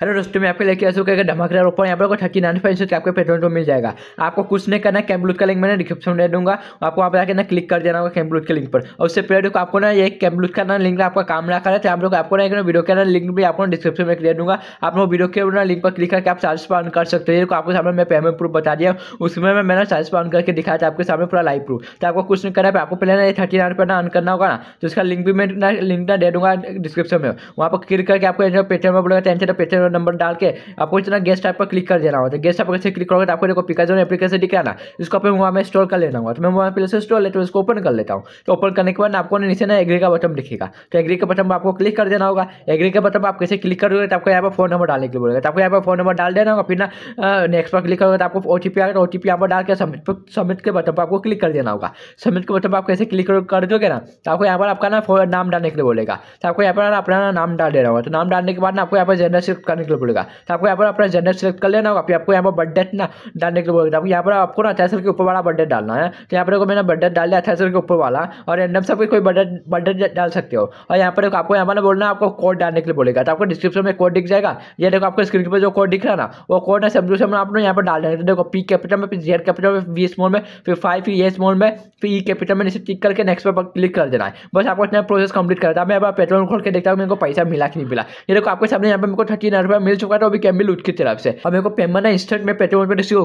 hello दोस्तों मैं आपके लेके आ चुका है धमाकेदार ऑफर यहाँ पर आपको थर्टी नाइन फाइव आपके पेट्रोल पर मिल जाएगा आपको कुछ नहीं करना कैम्बलूथ का लिंक मैंने डिस्क्रिप्शन में दूंगा आपको वहाँ पर आकर ना क्लिक कर देना होगा कैम्बलूथ के लिंक पर और उससे पहले देखो आपको ना एक कैम्बलूथ का ना लिंक आपका काम रखा है तो आप लोग आपको ना एक वीडियो के ना लिंक भी आपको डिस्क्रिप्शन में दे दूंगा आप लोग वीडियो के ना लिंक पर क्लिक करके आप चार्ज पान कर सकते हैं आपके सामने मैं पेमेंट प्रूफ बता दिया उसमें मैं मैंने चार्ज पान करके दिखाया था आपके सामने पूरा लाइव प्रूफ तो आपको कुछ नहीं करना है आपको पहले ना थर्टी नाइन पर ना अन करना होगा ना तो उसका लिंक भी मैं लिंक ना दे दूंगा डिस्क्रिप्शन में वहाँ पर क्लिक करके आपको पेटीएम में बोलेगा टेंशन पेटीएम में नंबर डाल के आपको इतना गेस्ट टाइप पर क्लिक कर देना होता है गेस्ट टाइप पर कैसे क्लिक करोगे तो आपको देखो पिकाजो एप्लीकेशन दिखाना इसको अपने मोबाइल में इंस्टॉल कर लेना होगा तो मैं मोबाइल पहले से इंस्टॉल लेता हूँ इसको ओपन कर लेता हूँ तो ओपन करने के बाद आपको नीचे ना एग्री का बटन दिखेगा तो एग्री का बटन आपको क्लिक कर देना होगा एग्री का बटन आप कैसे क्लिक करोगे तो आपको यहाँ पर फोन नंबर डालने के लिए बोलेगा तो आपको यहाँ पर फोन नंबर डाल देना होगा फिर ना नेक्स्ट पर क्लिक करोगे तो आपको ओ टी पी आएगा ओ टी पी यहाँ पर डाल के सबमिट पर सबमिट के बटन पर आपको क्लिक कर देना होगा सबमिट के बटन पर आप कैसे क्लिक कर दोगे ना तो आपको यहाँ पर आपका ना नाम डालने के लिए बोलेगा तो आपको यहाँ पर अपना नाम डाल देना होगा तो नाम डालने के बाद ना आपको यहाँ पर जनरल शिफ्ट करने के लिए बोलेगा तो आपको यहाँ पर अपना जनरल सेलेक्ट कर लेना होगा फिर आपको यहाँ पर बर्थडे ना डालने के लिए बोलेगा आपको तो यहाँ पर आपको ना अठाईस के ऊपर वाला बर्थडे डालना है तो यहाँ पर मैंने बर्थडे डाल दिया अठाईस के ऊपर वाला और एंडम सबके कोई बर्थडे बर्थडे डाल सकते हो और यहाँ पर आपको यहाँ पर बोलना आपको कोड डालने के लिए बोलेगा तो आपको डिस्क्रिप्शन में कोड दिख जाएगा ये देखो आपको स्क्रीन पर जो कोड दिख रहा ना वो कोड ना सब दूसरे आपको यहाँ पर डाल देना तो देखो पी कैपिटल में फिर जेड कैपिटल में बी स्मॉल में फिर फाइव फिर ए स्मॉल में फिर ई कैपिटल में नीचे टिक करके नेक्स्ट पर क्लिक कर देना है बस आपको इतना प्रोसेस कंप्लीट करता है तो मैं पेट्रोल खोल के देखता हूँ मेरे को पैसा मिला कि नहीं मिला ये देखो आपके सामने यहाँ पर मेरे को थर्टी रुपया मिल चुका था वो तो भी कैम्बिल उठ की तरफ से अब मेरे को पेमेंट है इंस्टेंट में पेट्रोल पर रिसीव